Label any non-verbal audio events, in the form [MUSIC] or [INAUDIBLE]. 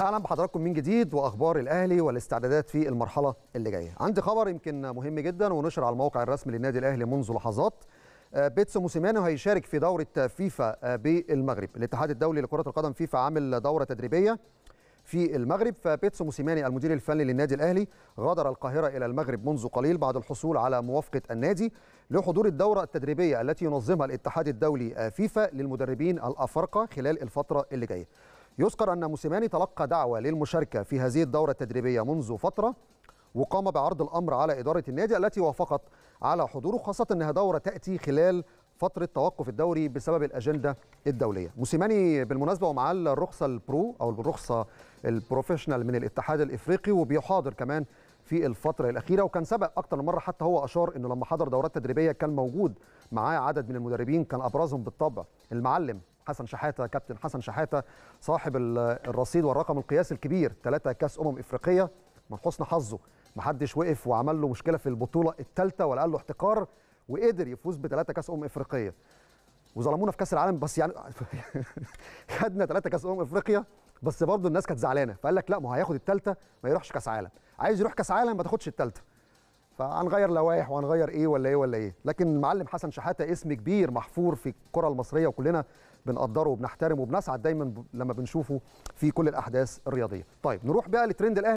اهلا بحضراتكم من جديد واخبار الاهلي والاستعدادات في المرحله اللي جايه عندي خبر يمكن مهم جدا ونشر على الموقع الرسمي للنادي الاهلي منذ لحظات آه، بيتسو موسيمانو هيشارك في دوره فيفا آه، بالمغرب الاتحاد الدولي لكره القدم فيفا عامل دوره تدريبيه في المغرب فبيتسو موسيماني المدير الفني للنادي الاهلي غادر القاهره الى المغرب منذ قليل بعد الحصول على موافقه النادي لحضور الدوره التدريبيه التي ينظمها الاتحاد الدولي آه، فيفا للمدربين الافارقه خلال الفتره اللي جايه يذكر أن موسيماني تلقى دعوة للمشاركة في هذه الدورة التدريبية منذ فترة وقام بعرض الأمر على إدارة النادي التي وافقت على حضوره خاصة أنها دورة تأتي خلال فترة توقف الدوري بسبب الأجندة الدولية موسيماني بالمناسبة ومعاه الرخصة البرو أو الرخصة البروفيشنال من الاتحاد الإفريقي وبيحاضر كمان في الفترة الأخيرة وكان سبق أكثر من مرة حتى هو أشار أنه لما حضر دورات تدريبية كان موجود معاه عدد من المدربين كان أبرزهم بالطبع المعلم حسن شحاته كابتن حسن شحاته صاحب الرصيد والرقم القياسي الكبير ثلاثه كاس امم افريقيه من حسن حظه ما حدش وقف وعمل له مشكله في البطوله الثالثه ولا قال له احتقار وقدر يفوز بثلاثه كاس امم افريقيه وظلمونا في كاس العالم بس يعني [LAUGHS] خدنا ثلاثه كاس امم افريقيا بس برضه الناس كانت زعلانه فقال لك لا ما هو هياخد الثالثه ما يروحش كاس عالم عايز يروح كاس عالم ما تاخدش الثالثه فهنغير لوائح وهنغير ايه ولا ايه ولا ايه لكن المعلم حسن شحاته اسم كبير محفور في الكره المصريه وكلنا بنقدره وبنحترمه وبنسعد دايما لما بنشوفه في كل الاحداث الرياضيه طيب نروح بقى لترند الاهلي